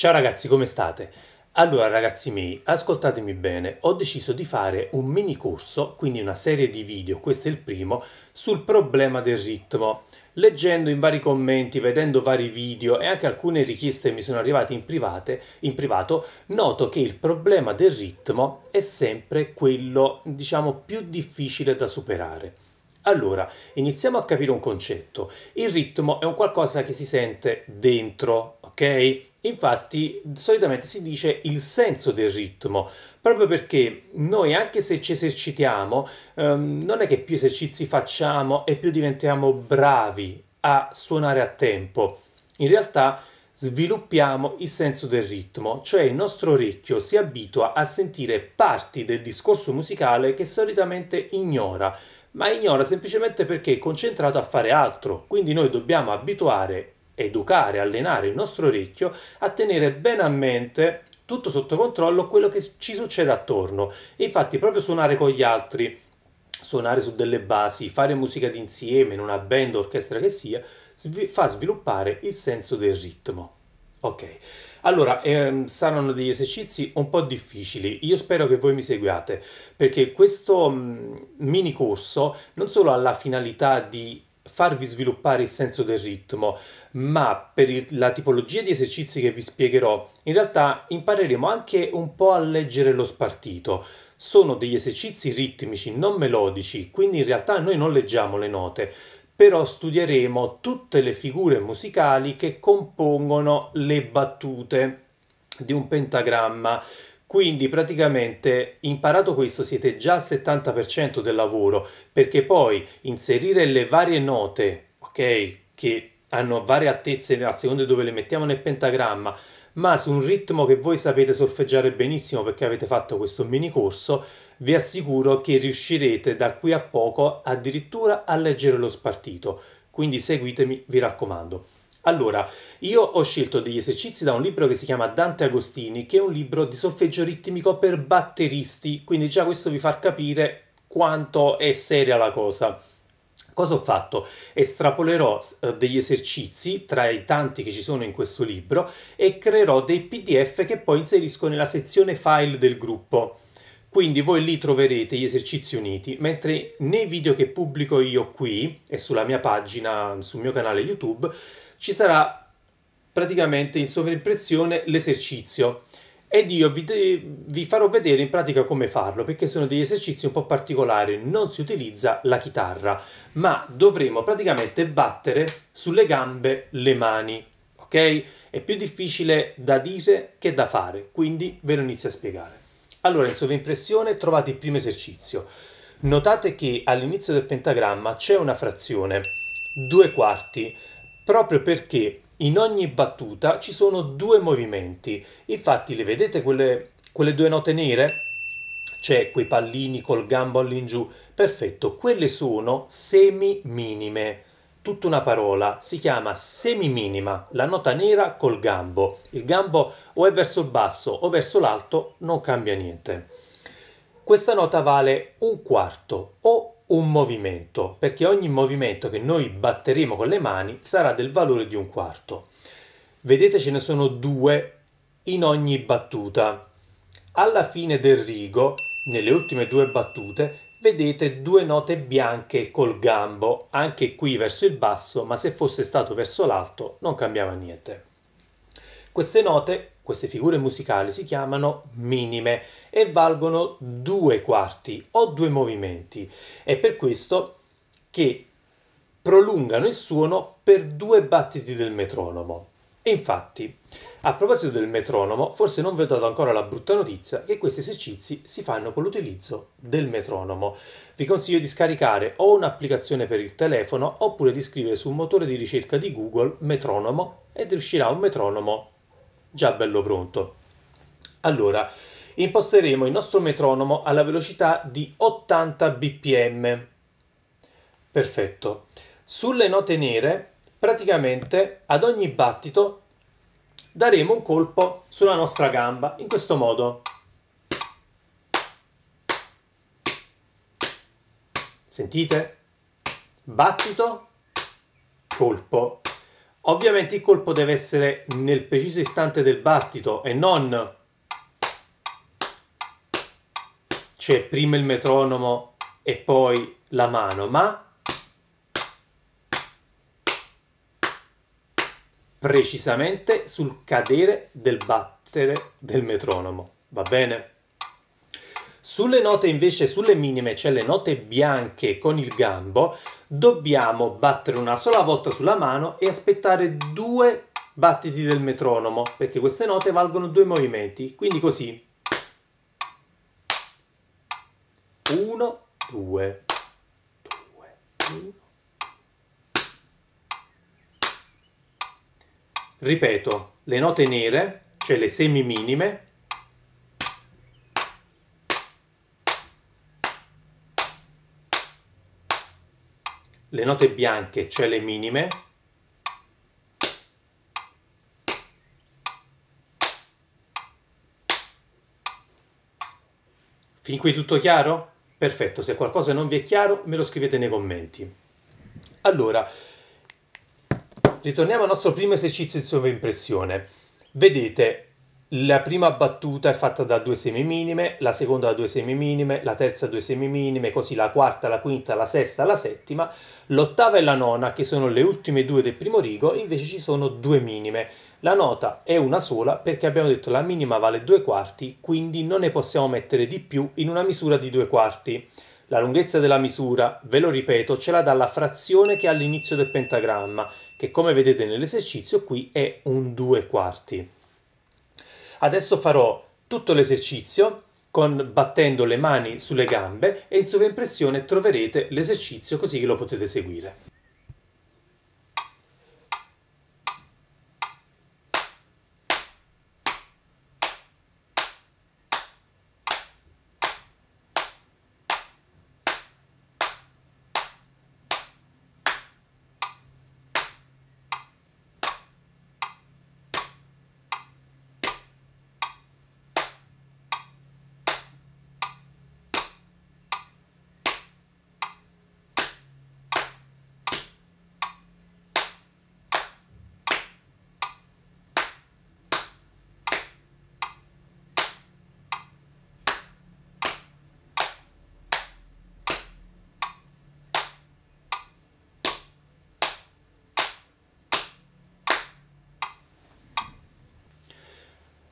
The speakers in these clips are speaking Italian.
Ciao ragazzi, come state? Allora ragazzi miei, ascoltatemi bene, ho deciso di fare un mini corso, quindi una serie di video, questo è il primo, sul problema del ritmo. Leggendo in vari commenti, vedendo vari video e anche alcune richieste mi sono arrivate in, private, in privato, noto che il problema del ritmo è sempre quello, diciamo, più difficile da superare. Allora, iniziamo a capire un concetto. Il ritmo è un qualcosa che si sente dentro, ok? Infatti, solitamente si dice il senso del ritmo, proprio perché noi, anche se ci esercitiamo, ehm, non è che più esercizi facciamo e più diventiamo bravi a suonare a tempo. In realtà sviluppiamo il senso del ritmo, cioè il nostro orecchio si abitua a sentire parti del discorso musicale che solitamente ignora, ma ignora semplicemente perché è concentrato a fare altro. Quindi noi dobbiamo abituare educare, allenare il nostro orecchio a tenere ben a mente tutto sotto controllo quello che ci succede attorno. E infatti proprio suonare con gli altri, suonare su delle basi, fare musica d'insieme in una band, orchestra che sia, fa sviluppare il senso del ritmo. Ok, allora ehm, saranno degli esercizi un po' difficili, io spero che voi mi seguiate perché questo mh, mm, mini corso non solo ha la finalità di farvi sviluppare il senso del ritmo, ma per il, la tipologia di esercizi che vi spiegherò, in realtà impareremo anche un po' a leggere lo spartito. Sono degli esercizi ritmici, non melodici, quindi in realtà noi non leggiamo le note, però studieremo tutte le figure musicali che compongono le battute di un pentagramma quindi praticamente imparato questo siete già al 70% del lavoro perché poi inserire le varie note, ok, che hanno varie altezze a seconda di dove le mettiamo nel pentagramma, ma su un ritmo che voi sapete solfeggiare benissimo perché avete fatto questo mini corso, vi assicuro che riuscirete da qui a poco addirittura a leggere lo spartito. Quindi seguitemi, vi raccomando. Allora, io ho scelto degli esercizi da un libro che si chiama Dante Agostini, che è un libro di solfeggio ritmico per batteristi, quindi già questo vi fa capire quanto è seria la cosa. Cosa ho fatto? Estrapolerò eh, degli esercizi tra i tanti che ci sono in questo libro e creerò dei PDF che poi inserisco nella sezione file del gruppo. Quindi voi lì troverete gli esercizi uniti, mentre nei video che pubblico io qui e sulla mia pagina, sul mio canale YouTube, ci sarà praticamente in sovraimpressione l'esercizio ed io vi, vi, farò vedere in pratica come farlo perché sono degli esercizi un po' particolari non si utilizza la chitarra ma dovremo praticamente battere sulle gambe le mani ok è più difficile da dire che da fare quindi ve lo inizio a spiegare allora in sovraimpressione trovate il primo esercizio notate che all'inizio del pentagramma c'è una frazione due quarti proprio perché in ogni battuta ci sono due movimenti. Infatti le vedete quelle, quelle due note nere? C'è quei pallini col gambo all'ingiù. Perfetto, quelle sono semi-minime. Tutta una parola, si chiama semi-minima, la nota nera col gambo. Il gambo o è verso il basso o verso l'alto, non cambia niente. Questa nota vale un quarto o un movimento, perché ogni movimento che noi batteremo con le mani sarà del valore di un quarto. Vedete ce ne sono due in ogni battuta. Alla fine del rigo, nelle ultime due battute, vedete due note bianche col gambo, anche qui verso il basso, ma se fosse stato verso l'alto non cambiava niente. Queste note queste figure musicali si chiamano minime e valgono due quarti o due movimenti. È per questo che prolungano il suono per due battiti del metronomo. E infatti, a proposito del metronomo, forse non vi ho dato ancora la brutta notizia che questi esercizi si fanno con l'utilizzo del metronomo. Vi consiglio di scaricare o un'applicazione per il telefono oppure di scrivere sul motore di ricerca di Google metronomo ed uscirà un metronomo già bello pronto. Allora, imposteremo il nostro metronomo alla velocità di 80 bpm. Perfetto. Sulle note nere, praticamente ad ogni battito daremo un colpo sulla nostra gamba, in questo modo. Sentite? Battito, colpo. Ovviamente il colpo deve essere nel preciso istante del battito e non c'è prima il metronomo e poi la mano, ma precisamente sul cadere del battere del metronomo, va bene? Sulle note invece, sulle minime, cioè le note bianche con il gambo, dobbiamo battere una sola volta sulla mano e aspettare due battiti del metronomo, perché queste note valgono due movimenti, quindi così. 1, 2, 2, 1. Ripeto, le note nere, cioè le semi minime, le note bianche, cioè le minime, Fin qui tutto chiaro? Perfetto, se qualcosa non vi è chiaro me lo scrivete nei commenti. Allora, ritorniamo al nostro primo esercizio di sovraimpressione. Vedete, la prima battuta è fatta da due semi minime, la seconda da due semi minime, la terza due semi minime, così la quarta, la quinta, la sesta, la settima, l'ottava e la nona, che sono le ultime due del primo rigo, invece ci sono due minime. La nota è una sola perché abbiamo detto la minima vale due quarti, quindi non ne possiamo mettere di più in una misura di due quarti. La lunghezza della misura, ve lo ripeto, ce la dà la frazione che è all'inizio del pentagramma, che come vedete nell'esercizio qui è un due quarti. Adesso farò tutto l'esercizio con, battendo le mani sulle gambe e in sovraimpressione troverete l'esercizio così che lo potete seguire.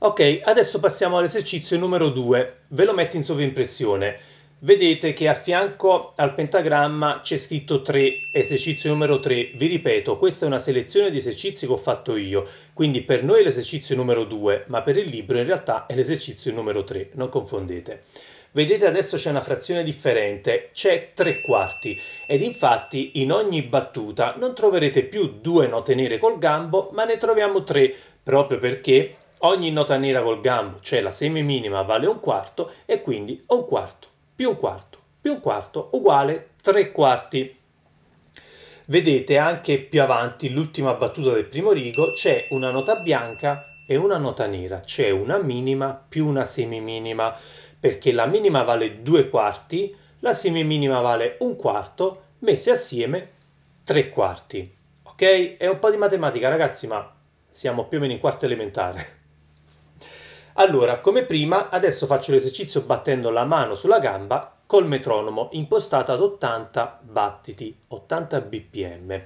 Ok, adesso passiamo all'esercizio numero 2. Ve lo metto in sovrimpressione. Vedete che a fianco al pentagramma c'è scritto 3, esercizio numero 3. Vi ripeto, questa è una selezione di esercizi che ho fatto io, quindi per noi è l'esercizio numero 2, ma per il libro in realtà è l'esercizio numero 3, non confondete. Vedete adesso c'è una frazione differente, c'è tre quarti ed infatti in ogni battuta non troverete più due note nere col gambo, ma ne troviamo tre, proprio perché Ogni nota nera col gambo, cioè la semi minima, vale un quarto e quindi un quarto più un quarto più un quarto uguale tre quarti. Vedete anche più avanti l'ultima battuta del primo rigo c'è una nota bianca e una nota nera, c'è una minima più una semi minima perché la minima vale due quarti, la semi minima vale un quarto, messi assieme tre quarti. Ok? È un po' di matematica ragazzi ma siamo più o meno in quarta elementare. Allora, come prima, adesso faccio l'esercizio battendo la mano sulla gamba col metronomo impostato ad 80 battiti, 80 bpm.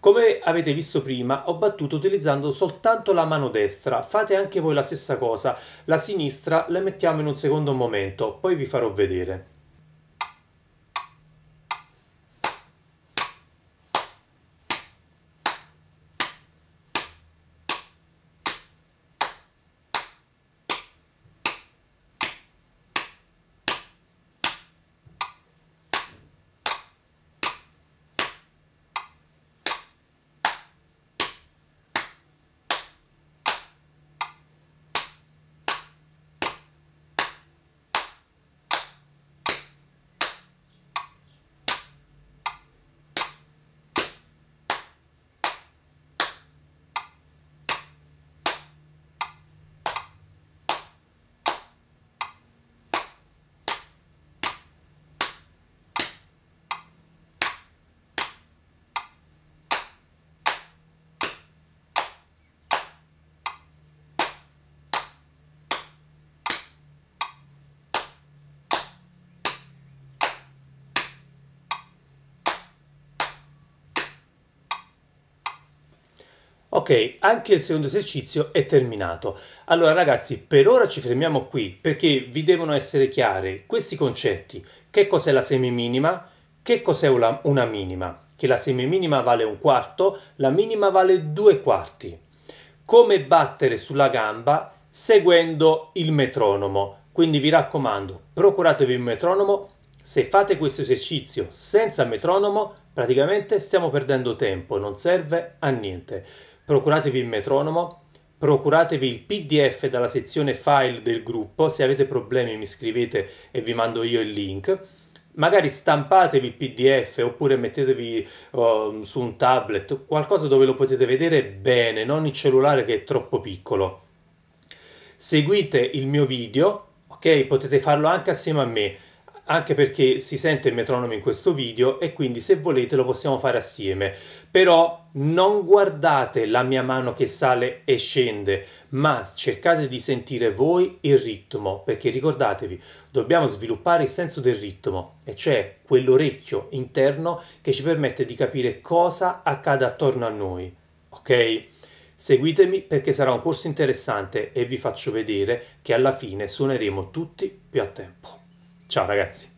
Come avete visto prima, ho battuto utilizzando soltanto la mano destra, fate anche voi la stessa cosa, la sinistra la mettiamo in un secondo momento, poi vi farò vedere. Ok, anche il secondo esercizio è terminato. Allora ragazzi, per ora ci fermiamo qui perché vi devono essere chiari questi concetti. Che cos'è la semiminima? Che cos'è una, una minima? Che la semiminima vale un quarto, la minima vale due quarti. Come battere sulla gamba seguendo il metronomo. Quindi vi raccomando, procuratevi un metronomo. Se fate questo esercizio senza metronomo, praticamente stiamo perdendo tempo, non serve a niente procuratevi il metronomo, procuratevi il PDF dalla sezione file del gruppo, se avete problemi mi scrivete e vi mando io il link. Magari stampatevi il PDF oppure mettetevi uh, su un tablet, qualcosa dove lo potete vedere bene, non il cellulare che è troppo piccolo. Seguite il mio video, ok? Potete farlo anche assieme a me anche perché si sente il metronomo in questo video e quindi se volete lo possiamo fare assieme. Però non guardate la mia mano che sale e scende, ma cercate di sentire voi il ritmo, perché ricordatevi, dobbiamo sviluppare il senso del ritmo, e cioè quell'orecchio interno che ci permette di capire cosa accade attorno a noi, ok? Seguitemi perché sarà un corso interessante e vi faccio vedere che alla fine suoneremo tutti più a tempo. Ciao ragazzi.